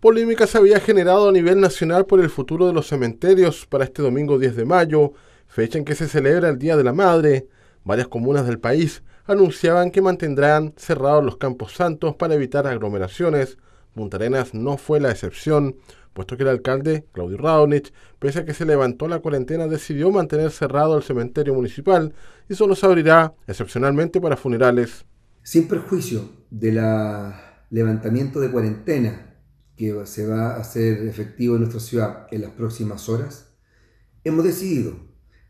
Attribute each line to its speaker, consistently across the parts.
Speaker 1: Polémica se había generado a nivel nacional por el futuro de los cementerios para este domingo 10 de mayo, fecha en que se celebra el Día de la Madre. Varias comunas del país anunciaban que mantendrán cerrados los campos santos para evitar aglomeraciones. Montarenas no fue la excepción, puesto que el alcalde, Claudio Raunich, pese a que se levantó la cuarentena, decidió mantener cerrado el cementerio municipal y solo se abrirá excepcionalmente para funerales.
Speaker 2: Sin perjuicio del levantamiento de cuarentena que se va a hacer efectivo en nuestra ciudad en las próximas horas, hemos decidido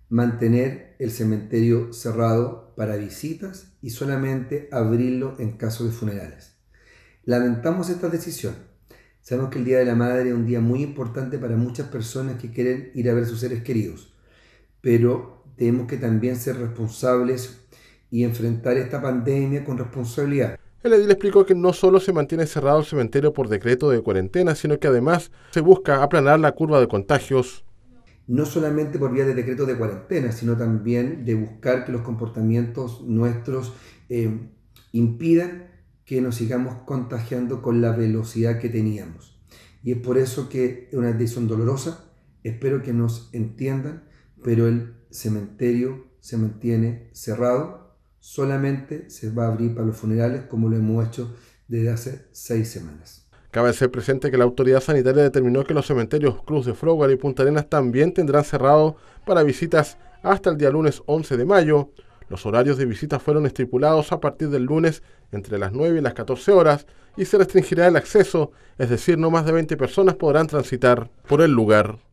Speaker 2: mantener el cementerio cerrado para visitas y solamente abrirlo en caso de funerales. Lamentamos esta decisión. Sabemos que el Día de la Madre es un día muy importante para muchas personas que quieren ir a ver a sus seres queridos, pero tenemos que también ser responsables y enfrentar esta pandemia con responsabilidad.
Speaker 1: El edil explicó que no solo se mantiene cerrado el cementerio por decreto de cuarentena, sino que además se busca aplanar la curva de contagios. No solamente por vía de
Speaker 2: decreto de cuarentena, sino también de buscar que los comportamientos nuestros eh, impidan que nos sigamos contagiando con la velocidad que teníamos. Y es por eso que es una decisión dolorosa, espero que nos entiendan, pero el cementerio se mantiene cerrado solamente se va a abrir para los funerales como lo hemos hecho desde hace seis semanas.
Speaker 1: Cabe ser presente que la autoridad sanitaria determinó que los cementerios Cruz de Frogar y Punta Arenas también tendrán cerrado para visitas hasta el día lunes 11 de mayo. Los horarios de visita fueron estipulados a partir del lunes entre las 9 y las 14 horas y se restringirá el acceso, es decir, no más de 20 personas podrán transitar por el lugar.